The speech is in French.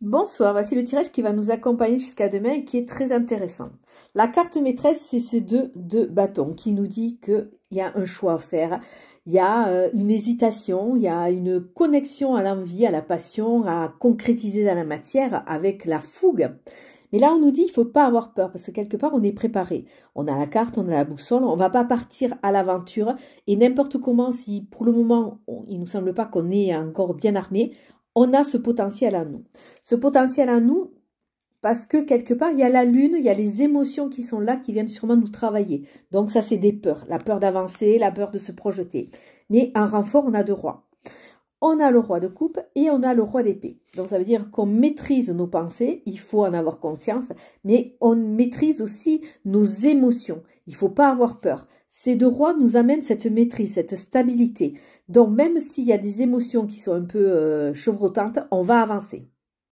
Bonsoir, voici le tirage qui va nous accompagner jusqu'à demain et qui est très intéressant. La carte maîtresse, c'est ce deux, de bâtons qui nous dit qu'il y a un choix à faire, il y a euh, une hésitation, il y a une connexion à l'envie, à la passion, à concrétiser dans la matière avec la fougue. Mais là, on nous dit ne faut pas avoir peur parce que quelque part, on est préparé. On a la carte, on a la boussole, on ne va pas partir à l'aventure et n'importe comment, si pour le moment, il il nous semble pas qu'on est encore bien armé, on a ce potentiel à nous. Ce potentiel à nous, parce que quelque part, il y a la lune, il y a les émotions qui sont là, qui viennent sûrement nous travailler. Donc ça, c'est des peurs. La peur d'avancer, la peur de se projeter. Mais en renfort, on a deux rois on a le roi de coupe et on a le roi d'épée. Donc ça veut dire qu'on maîtrise nos pensées, il faut en avoir conscience, mais on maîtrise aussi nos émotions. Il ne faut pas avoir peur. Ces deux rois nous amènent cette maîtrise, cette stabilité. Donc même s'il y a des émotions qui sont un peu euh, chevrotantes, on va avancer.